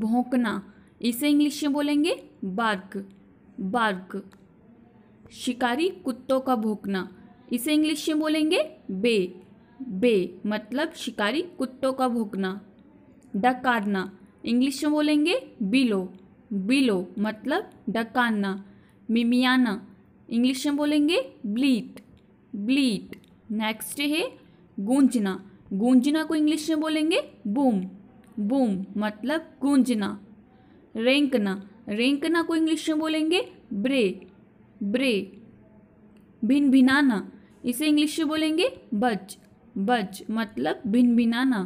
भोंकना इसे इंग्लिश में बोलेंगे बार्क बार्क शिकारी कुत्तों का भोंकना इसे इंग्लिश में बोलेंगे बे बे मतलब शिकारी कुत्तों का भोंकना डकारना इंग्लिश में बोलेंगे बिलो बिलो मतलब डकारना मिमियाना इंग्लिश में बोलेंगे ब्लीट ब्लीट नेक्स्ट है गूंजना गूंजना को इंग्लिश में बोलेंगे बूम बूम मतलब गूंजना रेंकना रेंकना को इंग्लिश में बोलेंगे ब्रे ब्रे भिन भिनाना इसे इंग्लिश में बोलेंगे बज बज मतलब भिन भिनाना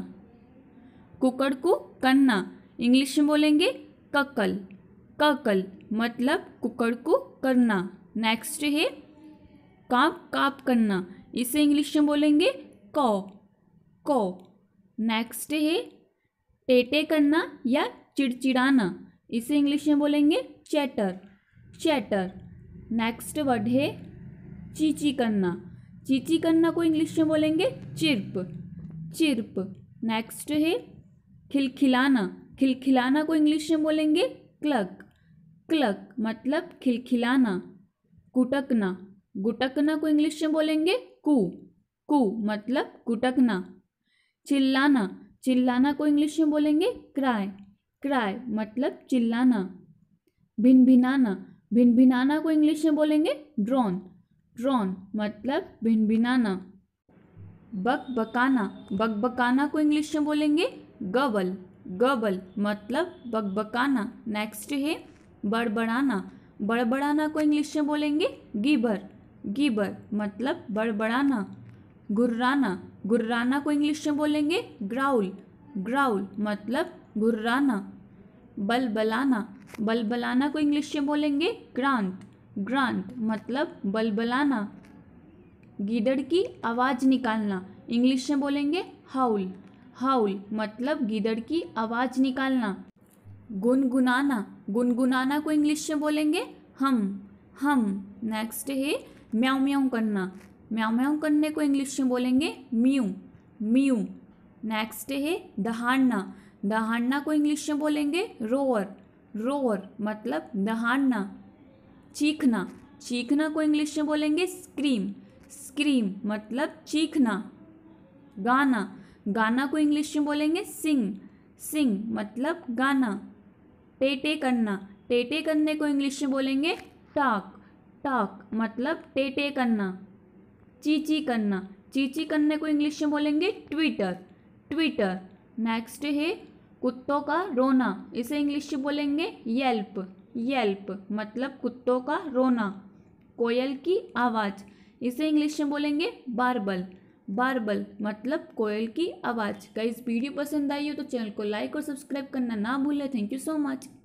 कुकड़ को कन्ना इंग्लिश में बोलेंगे ककल ककल मतलब कुकड़ को करना नेक्स्ट है काप काप करना इसे इंग्लिश में बोलेंगे कौ कौ नेक्स्ट है टेटे करना या चिड़चिड़ाना इसे इंग्लिश में बोलेंगे चैटर चैटर नेक्स्ट वर्ड है चीची करना चीची करना को इंग्लिश में बोलेंगे चिरप चिरप नेक्स्ट है खिलखिलाना खिलखिलाना को इंग्लिश में बोलेंगे क्लक क्लक मतलब खिलखिलाना कुटकना गुटकना को इंग्लिश में बोलेंगे कू कू मतलब कुटकना चिल्लाना चिल्लाना को इंग्लिश में बोलेंगे क्राई क्राई मतलब चिल्लाना भिन भिनाना भिन भिनाना को इंग्लिश में बोलेंगे ड्रोन ड्रोन मतलब भिन भिनाना बक बकाना बक बकाना को इंग्लिश में बोलेंगे गबल गबल मतलब बकाना नेक्स्ट है बड़बड़ाना बड़बड़ाना को इंग्लिश में बोलेंगे गिबर गिबर मतलब बड़बड़ाना गुर्राना गुर्राना को इंग्लिश में बोलेंगे ग्राउल ग्राउल मतलब गुर्राना बलबलाना बलबलाना को इंग्लिश में बोलेंगे ग्रांत ग्रांत मतलब बलबलाना गीदड़ की आवाज़ निकालना इंग्लिश में बोलेंगे हाउल हाउल मतलब गीदड़ की आवाज़ निकालना गुनगुनाना गुनगुनाना को इंग्लिश में बोलेंगे हम हम नेक्स्ट है म्याऊ म्याऊ करना म्या म्याऊ करने को इंग्लिश में बोलेंगे म्यू म्यू नेक्स्ट है दहाड़ना दहाड़ना को इंग्लिश में बोलेंगे रोअर रोअर मतलब दहाड़ना चीखना चीखना को इंग्लिश में बोलेंगे स्क्रीम स्क्रीम मतलब चीखना गाना गाना को इंग्लिश में बोलेंगे सिंग सिंग मतलब गाना टेटे करना टेटे करने को इंग्लिश में बोलेंगे टाक टाक मतलब टेटे करना चीची करना चीची करने को इंग्लिश में बोलेंगे ट्विटर ट्विटर नेक्स्ट है कुत्तों का रोना इसे इंग्लिश में बोलेंगे येल्प येल्प मतलब कुत्तों का रोना कोयल की आवाज़ इसे इंग्लिश में बोलेंगे बारबल बारबल मतलब कोयल की आवाज़ कई वीडियो पसंद आई हो तो चैनल को लाइक और सब्सक्राइब करना ना भूलें थैंक यू सो मच